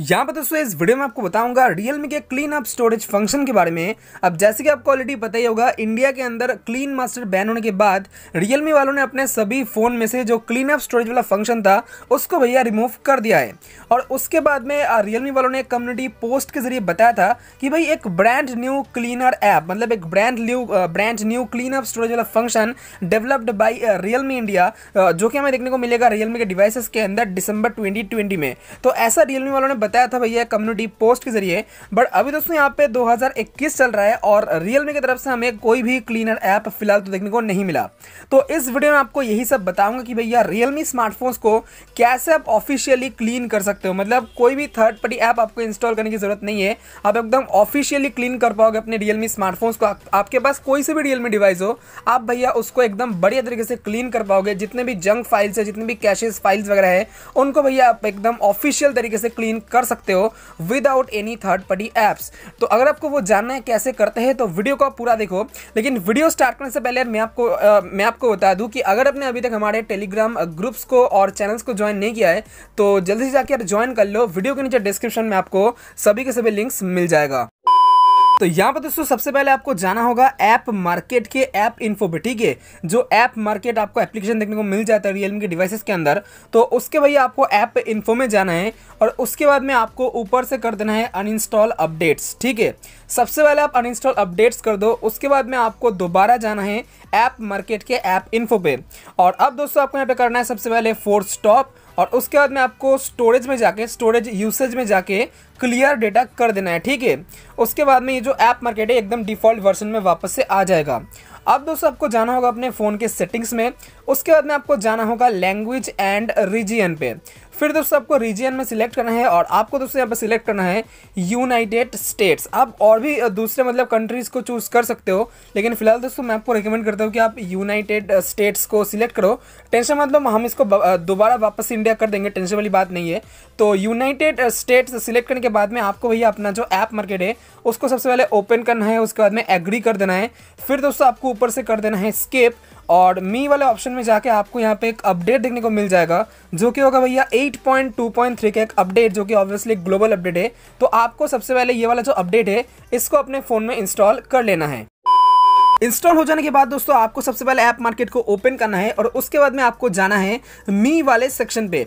यहाँ पर दोस्तों इस वीडियो में आपको बताऊंगा रियलमी के क्लीन अप स्टोरेज फंक्शन के बारे में अब जैसे कि आपको ऑलरेडी पता ही होगा इंडिया के अंदर क्लीन मास्टर बैन होने के बाद रियलमी वालों ने अपने सभी फ़ोन में से जो क्लीन अप स्टोरेज वाला फंक्शन था उसको भैया रिमूव कर दिया है और उसके बाद में रियलमी वालों ने कम्युनिटी पोस्ट के जरिए बताया था कि भाई एक ब्रांड न्यू क्लीनर ऐप मतलब एक brand new brand new clean up storage वाला function developed by Realme India जो कि हमें देखने को मिलेगा रियलमी के डिवाइसेस के अंदर डिसंबर ट्वेंटी में तो ऐसा रियलमी वालों ने बताया था भैया कम्युनिटी पोस्ट के जरिए बट अभी दोस्तों यहाँ पे 2021 चल रहा है और रियलमी की तरफ से हमें कोई भी क्लीनर ऐप फिलहाल तो देखने को नहीं मिला तो इस वीडियो में आपको यही सब बताऊंगा कि भैया रियलमी स्मार्टफोन्स को कैसे आप ऑफिशियली क्लीन कर सकते हो मतलब कोई भी थर्ड पार्टी ऐप आपको इंस्टॉल करने की जरूरत नहीं है आप एकदम ऑफिशियली क्लीन कर पाओगे अपने रियलमी स्मार्टफोन्स को आपके पास कोई से भी रियलमी डिवाइस हो आप भैया उसको एकदम बढ़िया तरीके से क्लीन कर पाओगे जितने भी जंक फाइल्स है जितने भी कैशेज फाइल्स वगैरह है उनको भैया आप एकदम ऑफिशियल तरीके से क्लीन कर कर सकते हो without any third party apps तो अगर आपको वो जानना है कैसे करते हैं तो वीडियो को पूरा देखो लेकिन वीडियो स्टार्ट करने से पहले मैं आपको आ, मैं आपको बता दूं कि अगर आपने अभी तक हमारे टेलीग्राम ग्रुप्स को और चैनल्स को ज्वाइन नहीं किया है तो जल्दी से जाकर ज्वाइन कर लो वीडियो के नीचे डिस्क्रिप्शन में आपको सभी के सभी लिंक्स मिल जाएगा तो यहाँ पर दोस्तों सबसे पहले आपको जाना होगा ऐप मार्केट के ऐप इन्फो पे ठीक है जो ऐप मार्केट आपको एप्लीकेशन देखने को मिल जाता है रियलमी के डिवाइसेस के अंदर तो उसके भैया आपको ऐप इन्फो में जाना है और उसके बाद में आपको ऊपर से कर देना है अनइंस्टॉल अपडेट्स ठीक है सबसे पहले आप अनइंस्टॉल अपडेट्स कर दो उसके बाद में आपको दोबारा जाना है ऐप मार्केट के ऐप इन्फो पे और अब दोस्तों आपको यहाँ पे करना है सबसे पहले फोर स्टॉप और उसके बाद में आपको स्टोरेज में जाके स्टोरेज यूसेज में जाके क्लियर डेटा कर देना है ठीक है उसके बाद में ये जो ऐप मार्केट है एकदम डिफ़ॉल्ट वर्जन में वापस से आ जाएगा अब दोस्तों आपको जाना होगा अपने फ़ोन के सेटिंग्स में उसके बाद में आपको जाना होगा लैंग्वेज एंड रीजियन पे फिर दोस्तों आपको रीजन में सिलेक्ट करना है और आपको दोस्तों यहाँ पर सिलेक्ट करना है यूनाइटेड स्टेट्स आप और भी दूसरे मतलब कंट्रीज़ को चूज़ कर सकते हो लेकिन फिलहाल दोस्तों मैं आपको रिकमेंड करता हूँ कि आप यूनाइटेड स्टेट्स को सिलेक्ट करो टेंशन मतलब हम इसको दोबारा वापस इंडिया कर देंगे टेंशन वाली बात नहीं है तो यूनाइटेड स्टेट्स सिलेक्ट करने के बाद में आपको भैया अपना जो ऐप मार्केट है उसको सबसे पहले ओपन करना है उसके बाद में एग्री कर देना है फिर दोस्तों आपको ऊपर से कर देना है स्केप और मी वाले ऑप्शन में जाके आपको यहाँ पे एक अपडेट देखने को मिल जाएगा जो कि होगा भैया 8.2.3 का एक अपडेट जो कि ऑब्वियसली ग्लोबल अपडेट है तो आपको सबसे पहले ये वाला जो अपडेट है इसको अपने फ़ोन में इंस्टॉल कर लेना है इंस्टॉल हो जाने के बाद दोस्तों आपको सबसे पहले ऐप मार्केट को ओपन करना है और उसके बाद में आपको जाना है मी वाले सेक्शन पे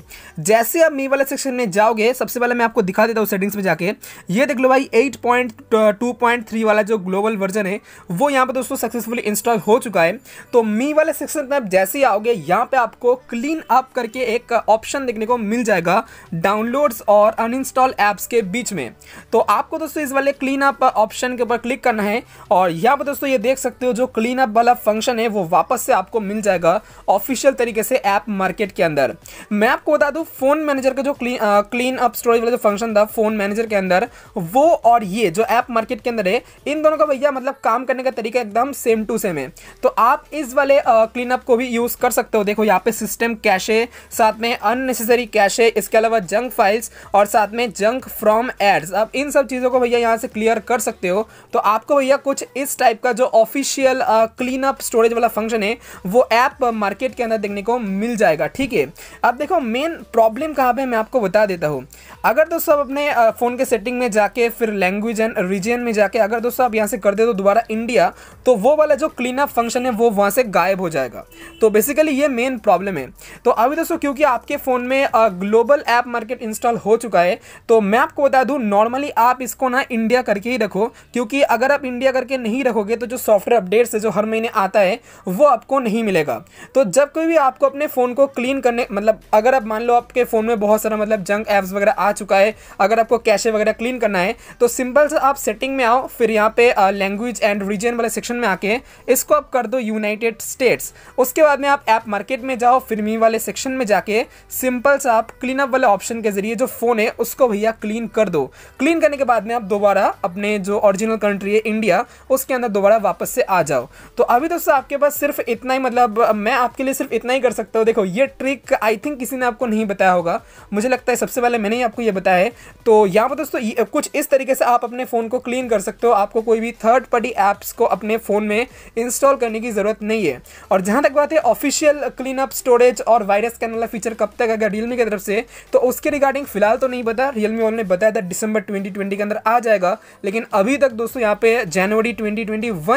जैसे आप मी वाले सेक्शन में जाओगे सबसे पहले मैं आपको दिखा देता हूँ सेटिंग्स में जाके ये देख लो भाई 8.2.3 uh, वाला जो ग्लोबल वर्जन है वो यहाँ पर दोस्तों सक्सेसफुली इंस्टॉल हो चुका है तो मी वाले सेक्शन पर आप जैसे ही आओगे यहाँ पर आपको क्लीन अप करके एक ऑप्शन देखने को मिल जाएगा डाउनलोड्स और अनइंस्टॉल ऐप्स के बीच में तो आपको दोस्तों इस वाले क्लीन अप ऑप्शन के ऊपर क्लिक करना है और यहाँ पर दोस्तों ये देख सकते सकते हो जो क्लीन अप वाला फंक्शन है वो वापस से आपको मिल जाएगा ऑफिशियल तरीके से ऐप मार्केट के अंदर मैं आपको बता दूं फ़ोन मैनेजर का जो clean uh, clean up storage वाला जो फंक्शन था फ़ोन मैनेजर के अंदर वो और ये जो ऐप मार्केट के अंदर है इन दोनों का भैया मतलब काम करने का तरीका एकदम सेम टू सेम है तो आप इस वाले क्लीन अप को भी यूज़ कर सकते हो देखो यहाँ पे सिस्टम कैशे साथ में अननेसेसरी कैशे इसके अलावा जंक फाइल्स और साथ में जंक फ्रॉम एड्स अब इन सब चीज़ों को भैया यहाँ से क्लियर कर सकते हो तो आपको भैया कुछ इस टाइप का जो office official clean up storage वाला फंक्शन है वो ऐप मार्केट uh, के अंदर देखने को मिल जाएगा ठीक है अब देखो मेन प्रॉब्लम कहाँ पे मैं आपको बता देता हूँ अगर दोस्तों अपने फ़ोन uh, के सेटिंग में जाके फिर लैंग्वेज एंड रीजन में जाके अगर दोस्तों आप यहाँ से कर दे तो दोबारा इंडिया तो वो वाला जो क्लीन अप फंक्शन है वो वहाँ से गायब हो जाएगा तो बेसिकली ये मेन प्रॉब्लम है तो अभी दोस्तों क्योंकि आपके फ़ोन में ग्लोबल ऐप मार्केट इंस्टॉल हो चुका है तो मैं आपको बता दूँ नॉर्मली आप इसको ना इंडिया करके ही रखो क्योंकि अगर आप इंडिया करके नहीं रखोगे तो जो सॉफ्टवेयर अपडेट से जो हर महीने आता है वो आपको नहीं मिलेगा तो जब कोई भी आपको अपने फ़ोन को क्लीन करने मतलब अगर आप मान लो आपके फ़ोन में बहुत सारा मतलब जंक ऐप्स वगैरह आ चुका है अगर आपको कैशे वगैरह क्लीन करना है तो सिंपल से आप सेटिंग में आओ फिर यहाँ पे लैंग्वेज एंड रीजन वाले सेक्शन में आके इसको आप कर दो यूनाइटेड स्टेट्स उसके बाद में आप ऐप मार्केट में जाओ फिर मी वाले सेक्शन में जाके सिंपल से आप क्लीन अप वाले ऑप्शन के जरिए जो फ़ोन है उसको भैया क्लीन कर दो क्लीन करने के बाद में आप दोबारा अपने जो ओरिजिनल कंट्री है इंडिया उसके अंदर दोबारा वापस से आ जाओ तो अभी दोस्तों आपके पास सिर्फ इतना ही मतलब मैं आपके लिए सिर्फ इतना ही कर सकता हूँ देखो ये ट्रिक आई थिंक किसी ने आपको नहीं बताया होगा मुझे लगता है सबसे पहले मैंने ही आपको ये बताया है तो यहाँ पर दोस्तों कुछ इस तरीके से आप अपने फ़ोन को क्लीन कर सकते हो आपको कोई भी थर्ड पार्टी ऐप्स को अपने फ़ोन में इंस्टॉल करने की ज़रूरत नहीं है और जहाँ तक बात है ऑफिशियल क्लीन अप स्टोरेज और वायरस कैन वाला फीचर कब तक अगर रियलमी की तरफ से तो उसके रिगार्डिंग फिलहाल तो नहीं पता रियलमी वाले ने बताया था दिसंबर ट्वेंटी के अंदर आ जाएगा लेकिन अभी तक दोस्तों यहाँ पे जनवरी ट्वेंटी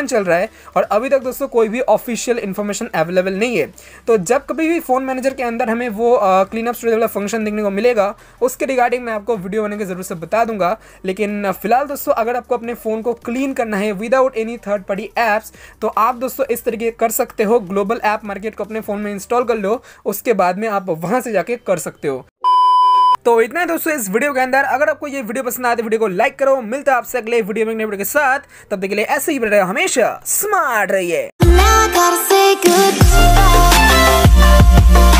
चल रहा है है और अभी तक दोस्तों कोई भी ऑफिशियल इन्फॉर्मेशन अवेलेबल नहीं है तो जब कभी भी फ़ोन मैनेजर के अंदर हमें वो क्लीन अप स्टोरेज वाला फंक्शन देखने को मिलेगा उसके रिगार्डिंग मैं आपको वीडियो बने के ज़रूर से बता दूंगा लेकिन फिलहाल दोस्तों अगर आपको अपने फ़ोन को क्लीन करना है without any third party apps तो आप दोस्तों इस तरीके कर सकते हो ग्लोबल ऐप मार्केट को अपने फ़ोन में इंस्टॉल कर लो उसके बाद में आप वहां से जाके कर सकते हो तो इतना है दोस्तों इस वीडियो के अंदर अगर आपको ये वीडियो पसंद आए तो वीडियो को लाइक करो मिलता है आपसे अगले वीडियो में के साथ तब तक के लिए ऐसे ही बने हमेशा स्मार्ट रहिए